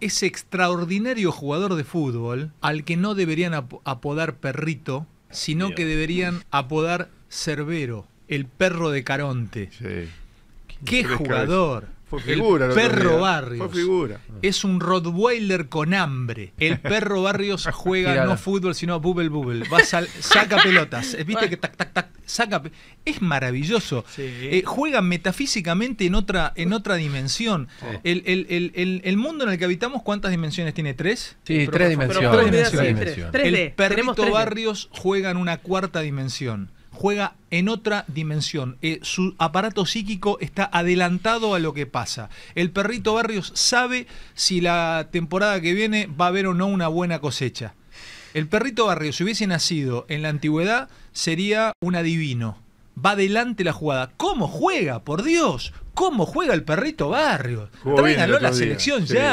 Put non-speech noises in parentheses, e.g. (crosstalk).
ese extraordinario jugador de fútbol al que no deberían apodar perrito, sino que deberían apodar Cerbero, el perro de Caronte. Sí. ¡Qué jugador! El perro Barrios. Es un Rottweiler con hambre. El perro Barrios (laughs) juega no fútbol, sino bubble bubble. Va saca pelotas. Viste que tac, tac, tac. Saca es maravilloso. Eh, juega metafísicamente en otra, en pues otra dimensión. El, mundo en el que habitamos, ¿cuántas dimensiones tiene? ¿Tres? Sí, tres, dimensiones. dimensiones. el perrito Barrios juega en una cuarta dimensión juega en otra dimensión. Eh, su aparato psíquico está adelantado a lo que pasa. El perrito Barrios sabe si la temporada que viene va a haber o no una buena cosecha. El perrito Barrios, si hubiese nacido en la antigüedad, sería un adivino. Va adelante la jugada. ¿Cómo juega? Por Dios. ¿Cómo juega el perrito Barrios? Tráiganlo a la selección ya.